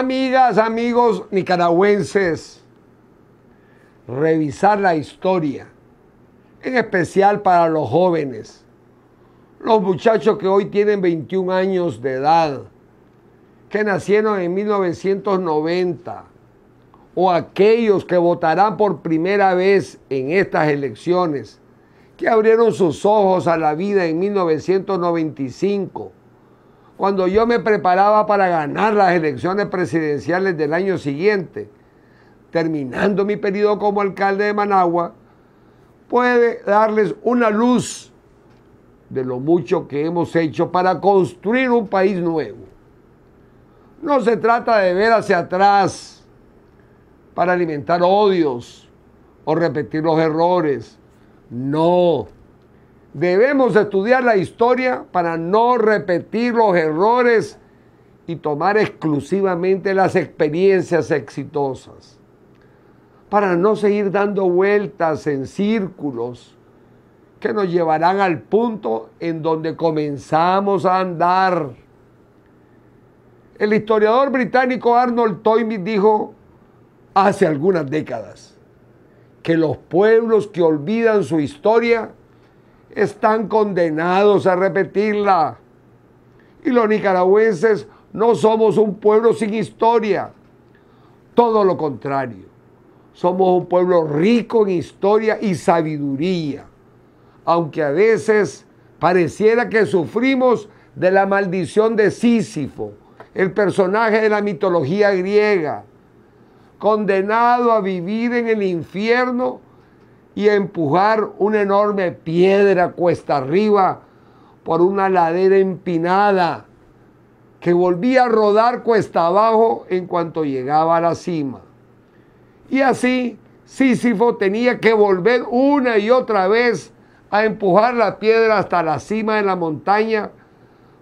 Amigas, amigos nicaragüenses, revisar la historia, en especial para los jóvenes, los muchachos que hoy tienen 21 años de edad, que nacieron en 1990, o aquellos que votarán por primera vez en estas elecciones, que abrieron sus ojos a la vida en 1995 cuando yo me preparaba para ganar las elecciones presidenciales del año siguiente, terminando mi periodo como alcalde de Managua, puede darles una luz de lo mucho que hemos hecho para construir un país nuevo. No se trata de ver hacia atrás para alimentar odios o repetir los errores. No Debemos estudiar la historia para no repetir los errores y tomar exclusivamente las experiencias exitosas. Para no seguir dando vueltas en círculos que nos llevarán al punto en donde comenzamos a andar. El historiador británico Arnold Toynbee dijo hace algunas décadas que los pueblos que olvidan su historia están condenados a repetirla. Y los nicaragüenses no somos un pueblo sin historia. Todo lo contrario. Somos un pueblo rico en historia y sabiduría. Aunque a veces pareciera que sufrimos de la maldición de Sísifo, el personaje de la mitología griega, condenado a vivir en el infierno y empujar una enorme piedra cuesta arriba por una ladera empinada que volvía a rodar cuesta abajo en cuanto llegaba a la cima. Y así Sísifo tenía que volver una y otra vez a empujar la piedra hasta la cima de la montaña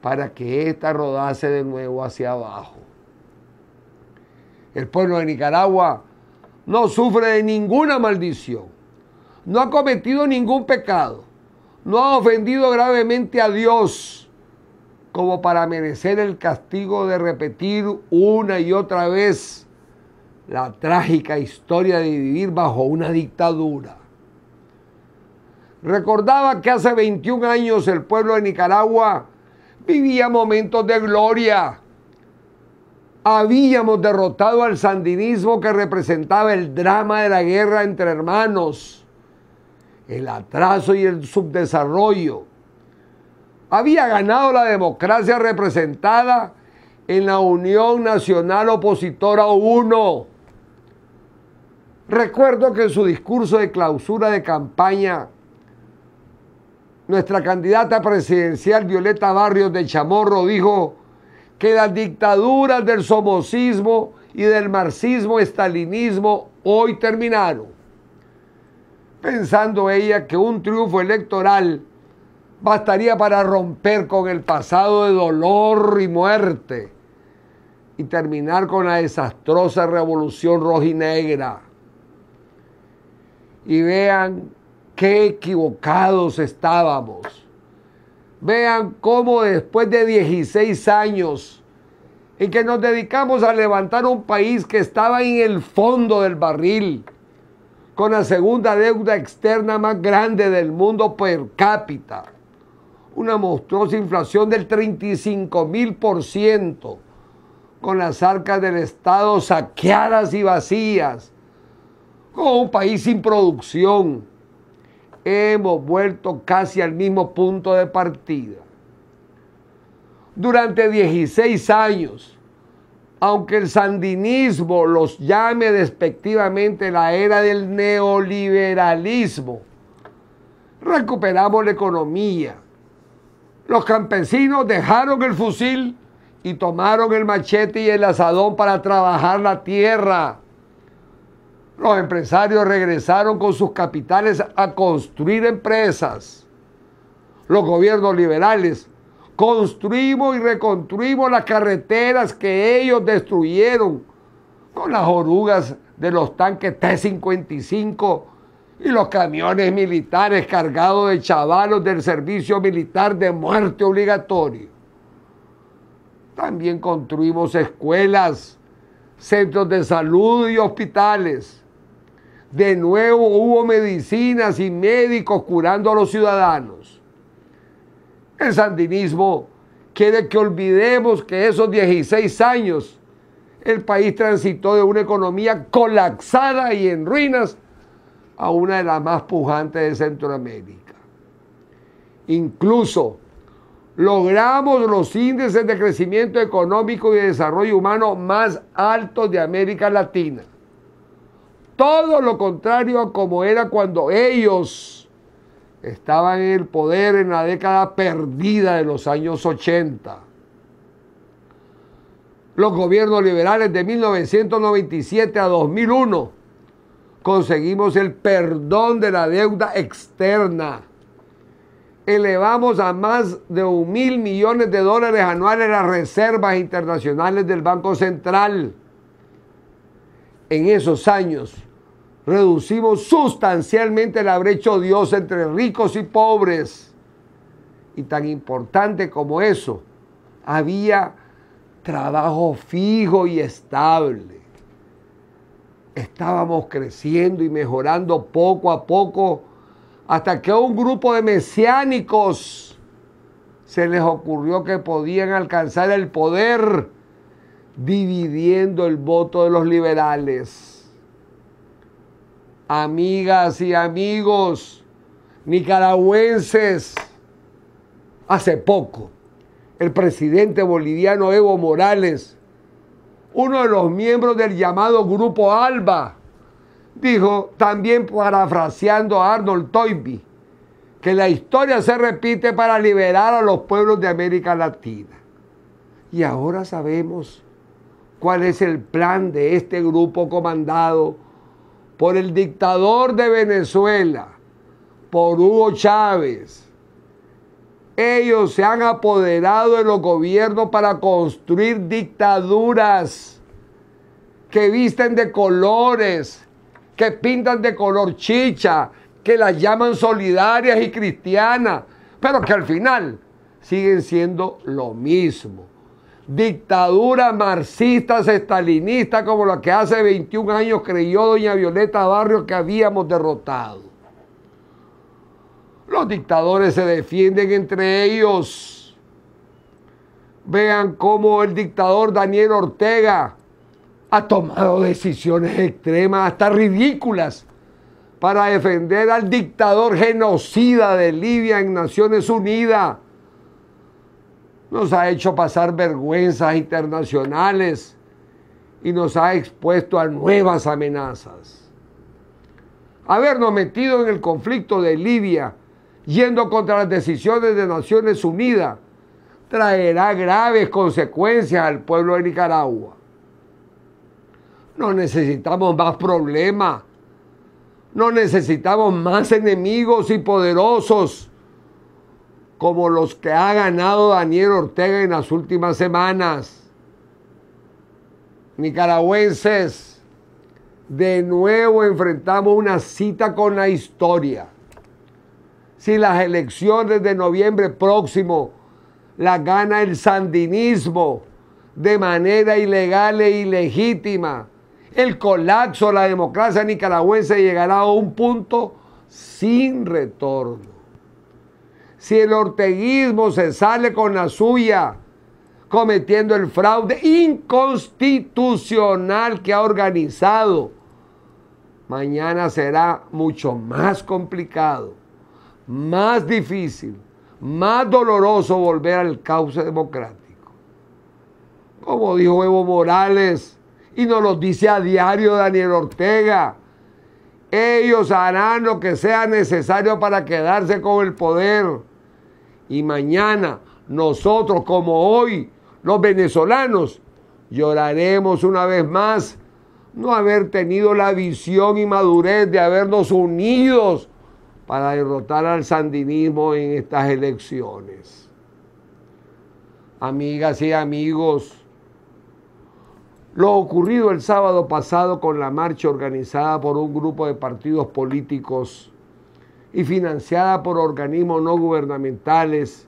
para que ésta rodase de nuevo hacia abajo. El pueblo de Nicaragua no sufre de ninguna maldición no ha cometido ningún pecado, no ha ofendido gravemente a Dios como para merecer el castigo de repetir una y otra vez la trágica historia de vivir bajo una dictadura. Recordaba que hace 21 años el pueblo de Nicaragua vivía momentos de gloria. Habíamos derrotado al sandinismo que representaba el drama de la guerra entre hermanos el atraso y el subdesarrollo. Había ganado la democracia representada en la Unión Nacional Opositora 1. Recuerdo que en su discurso de clausura de campaña, nuestra candidata presidencial Violeta Barrios de Chamorro dijo que las dictaduras del somocismo y del marxismo-estalinismo hoy terminaron pensando ella que un triunfo electoral bastaría para romper con el pasado de dolor y muerte y terminar con la desastrosa revolución rojinegra. Y vean qué equivocados estábamos. Vean cómo después de 16 años en que nos dedicamos a levantar un país que estaba en el fondo del barril, con la segunda deuda externa más grande del mundo per cápita. Una monstruosa inflación del 35 mil por ciento, con las arcas del Estado saqueadas y vacías, con un país sin producción. Hemos vuelto casi al mismo punto de partida. Durante 16 años, aunque el sandinismo los llame despectivamente la era del neoliberalismo, recuperamos la economía. Los campesinos dejaron el fusil y tomaron el machete y el asadón para trabajar la tierra. Los empresarios regresaron con sus capitales a construir empresas. Los gobiernos liberales Construimos y reconstruimos las carreteras que ellos destruyeron con las orugas de los tanques T-55 y los camiones militares cargados de chavalos del servicio militar de muerte obligatorio. También construimos escuelas, centros de salud y hospitales. De nuevo hubo medicinas y médicos curando a los ciudadanos. El sandinismo quiere que olvidemos que esos 16 años el país transitó de una economía colapsada y en ruinas a una de las más pujantes de Centroamérica. Incluso logramos los índices de crecimiento económico y de desarrollo humano más altos de América Latina. Todo lo contrario a como era cuando ellos estaba en el poder en la década perdida de los años 80. Los gobiernos liberales de 1997 a 2001 conseguimos el perdón de la deuda externa. Elevamos a más de un mil millones de dólares anuales las reservas internacionales del Banco Central. En esos años reducimos sustancialmente la brecha dios entre ricos y pobres. Y tan importante como eso, había trabajo fijo y estable. Estábamos creciendo y mejorando poco a poco hasta que a un grupo de mesiánicos se les ocurrió que podían alcanzar el poder dividiendo el voto de los liberales amigas y amigos nicaragüenses. Hace poco, el presidente boliviano Evo Morales, uno de los miembros del llamado Grupo Alba, dijo, también parafraseando a Arnold Toynbee, que la historia se repite para liberar a los pueblos de América Latina. Y ahora sabemos cuál es el plan de este grupo comandado por el dictador de Venezuela, por Hugo Chávez. Ellos se han apoderado de los gobiernos para construir dictaduras que visten de colores, que pintan de color chicha, que las llaman solidarias y cristianas, pero que al final siguen siendo lo mismo dictadura marxista, estalinista, como la que hace 21 años creyó doña Violeta Barrio que habíamos derrotado. Los dictadores se defienden entre ellos. Vean cómo el dictador Daniel Ortega ha tomado decisiones extremas, hasta ridículas, para defender al dictador genocida de Libia en Naciones Unidas nos ha hecho pasar vergüenzas internacionales y nos ha expuesto a nuevas amenazas. Habernos metido en el conflicto de Libia, yendo contra las decisiones de Naciones Unidas, traerá graves consecuencias al pueblo de Nicaragua. No necesitamos más problemas, no necesitamos más enemigos y poderosos como los que ha ganado Daniel Ortega en las últimas semanas. Nicaragüenses, de nuevo enfrentamos una cita con la historia. Si las elecciones de noviembre próximo las gana el sandinismo de manera ilegal e ilegítima, el colapso de la democracia nicaragüense llegará a un punto sin retorno si el orteguismo se sale con la suya, cometiendo el fraude inconstitucional que ha organizado, mañana será mucho más complicado, más difícil, más doloroso volver al cauce democrático. Como dijo Evo Morales, y nos lo dice a diario Daniel Ortega, ellos harán lo que sea necesario para quedarse con el poder y mañana nosotros como hoy, los venezolanos, lloraremos una vez más no haber tenido la visión y madurez de habernos unidos para derrotar al sandinismo en estas elecciones. Amigas y amigos, lo ocurrido el sábado pasado con la marcha organizada por un grupo de partidos políticos y financiada por organismos no gubernamentales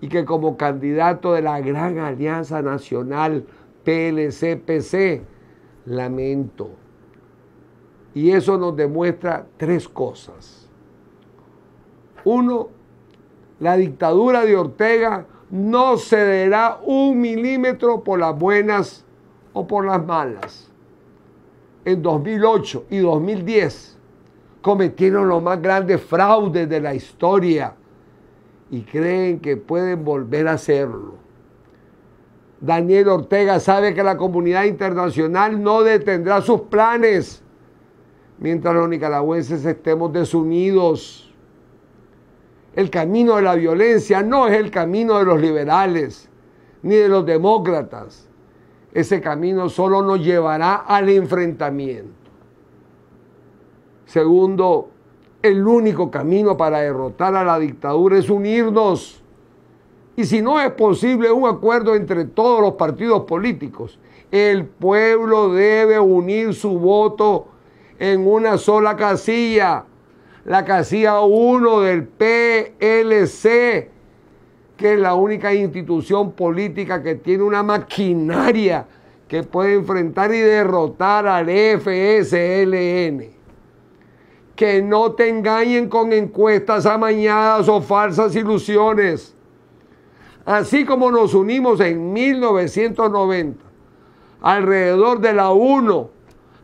y que como candidato de la Gran Alianza Nacional PLCPC, lamento. Y eso nos demuestra tres cosas. Uno, la dictadura de Ortega no cederá un milímetro por las buenas o por las malas. En 2008 y 2010 cometieron los más grandes fraudes de la historia y creen que pueden volver a hacerlo. Daniel Ortega sabe que la comunidad internacional no detendrá sus planes mientras los nicaragüenses estemos desunidos. El camino de la violencia no es el camino de los liberales ni de los demócratas. Ese camino solo nos llevará al enfrentamiento. Segundo, el único camino para derrotar a la dictadura es unirnos. Y si no es posible un acuerdo entre todos los partidos políticos, el pueblo debe unir su voto en una sola casilla, la casilla 1 del PLC, que es la única institución política que tiene una maquinaria que puede enfrentar y derrotar al FSLN que no te engañen con encuestas amañadas o falsas ilusiones. Así como nos unimos en 1990 alrededor de la 1,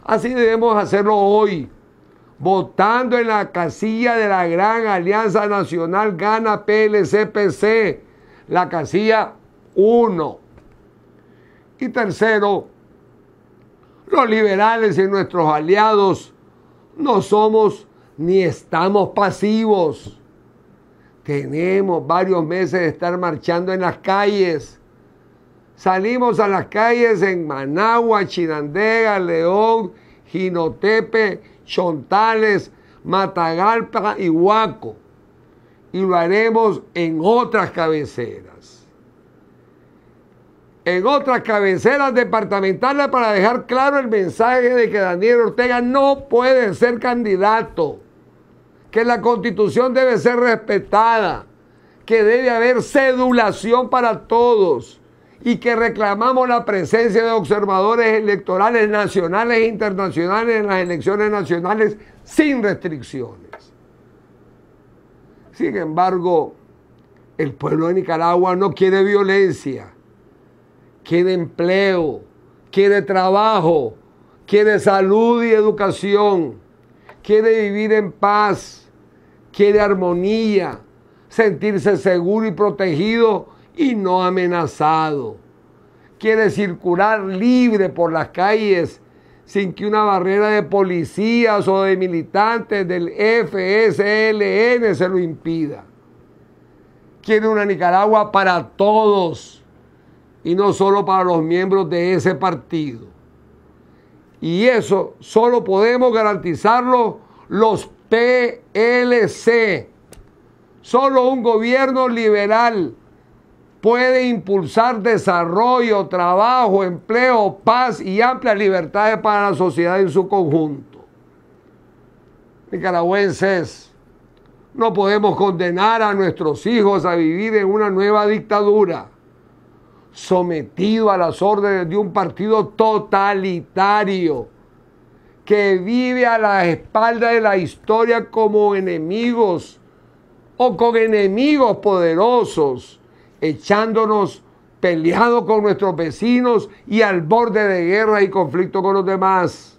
así debemos hacerlo hoy, votando en la casilla de la Gran Alianza Nacional Gana PLCPC, la casilla 1. Y tercero, los liberales y nuestros aliados no somos ni estamos pasivos. Tenemos varios meses de estar marchando en las calles. Salimos a las calles en Managua, Chinandega, León, Jinotepe, Chontales, Matagalpa y Huaco. Y lo haremos en otras cabeceras en otras cabeceras departamentales para dejar claro el mensaje de que Daniel Ortega no puede ser candidato, que la constitución debe ser respetada, que debe haber cedulación para todos y que reclamamos la presencia de observadores electorales nacionales e internacionales en las elecciones nacionales sin restricciones. Sin embargo, el pueblo de Nicaragua no quiere violencia Quiere empleo, quiere trabajo, quiere salud y educación, quiere vivir en paz, quiere armonía, sentirse seguro y protegido y no amenazado. Quiere circular libre por las calles sin que una barrera de policías o de militantes del FSLN se lo impida. Quiere una Nicaragua para todos, y no solo para los miembros de ese partido. Y eso solo podemos garantizarlo los PLC. Solo un gobierno liberal puede impulsar desarrollo, trabajo, empleo, paz y amplias libertades para la sociedad en su conjunto. Nicaragüenses, no podemos condenar a nuestros hijos a vivir en una nueva dictadura sometido a las órdenes de un partido totalitario que vive a la espalda de la historia como enemigos o con enemigos poderosos, echándonos peleados con nuestros vecinos y al borde de guerra y conflicto con los demás.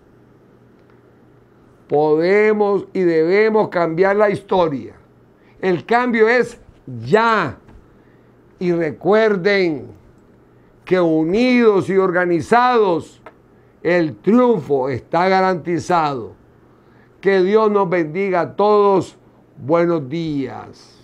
Podemos y debemos cambiar la historia. El cambio es ya. Y recuerden, que unidos y organizados el triunfo está garantizado. Que Dios nos bendiga a todos. Buenos días.